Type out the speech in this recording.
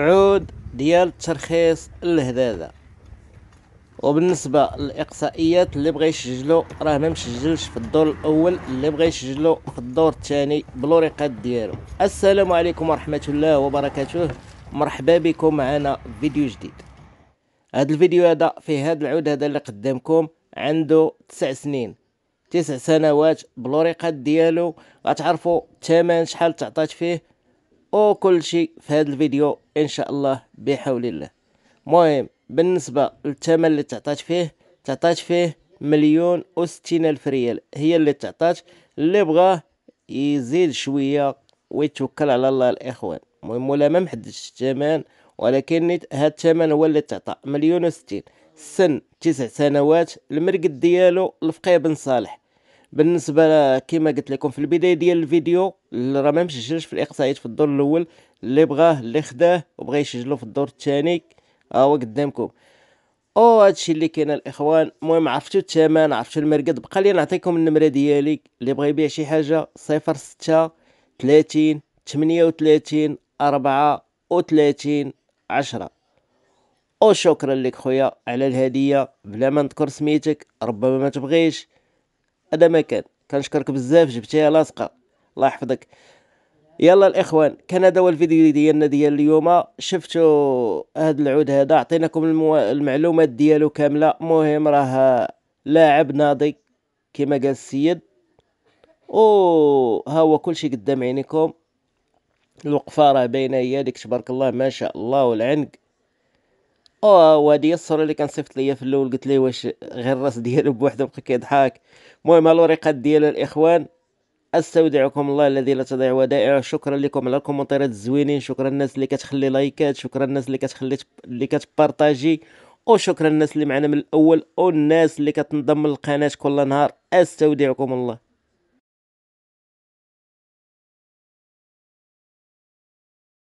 عود ديال ترخيص الهذاذا وبالنسبه للاقصائيات اللي بغى يسجلو راه ما مسجلش في الدور الاول اللي بغى يسجلو في الدور الثاني بالوريقات ديالو السلام عليكم ورحمه الله وبركاته مرحبا بكم معنا فيديو جديد هذا الفيديو هذا فيه هذا العود هذا اللي قدامكم عنده تسع سنين تسع سنوات بالوريقات ديالو غتعرفوا الثمن شحال تعطات فيه وكل شيء في هذا الفيديو ان شاء الله بحول الله مهم بالنسبة للثمن اللي تعطات فيه تعطات فيه مليون وستين الف ريال هي اللي تعطات اللي بغاه يزيد شوية ويتوكل على الله الاخوان المهم ولا ما محددش الثمن ولكن هذا الثمن هو اللي تعطى مليون وستين سن تسع سنوات المرقد ديالو الفقيه بن صالح بالنسبه كما قلت لكم في البدايه ديال الفيديو راه ما مسجلش في الاقصائيات في الدور الاول اللي بغاه اللي خداه وبغى يسجلو في الدور الثاني ها آه، هو قدامكم او هادشي اللي كاين الاخوان المهم عرفتو الثمن عرفتو المرقد بقى لي نعطيكم النمره ديالي اللي بغى يبيع شي حاجه 06 30 38 34 10 او شكرا لك خويا على الهديه بلا ما نذكر سميتك ربما ما تبغيش هذا ما كان كنشكرك بزاف جبتيها لاصقه الله يحفظك يلا الاخوان كان هذا هو الفيديو ديالنا ديال اليوم شفتوا هذا العود هذا عطيناكم المو... المعلومات ديالو كامله مهم راه لاعب ناضي كما قال السيد او ها هو كلشي قدام عينيكم الوقفه راه باينه هي ديك تبارك الله ما شاء الله والعنق وادي الصوره اللي كان صيفط ليا في الاول قلت ليه واش غير الراس ديالو بوحدو بقى كيضحك المهم الوريقات ديال الاخوان استودعكم الله الذي لا تضيع ودائعه شكرا لكم على الكومنتات الزوينين شكرا الناس اللي كتخلي لايكات شكرا الناس اللي كتخلي اللي كتبارطاجي وشكرا الناس اللي معنا من الاول والناس اللي كتنضم للقناه كل نهار استودعكم الله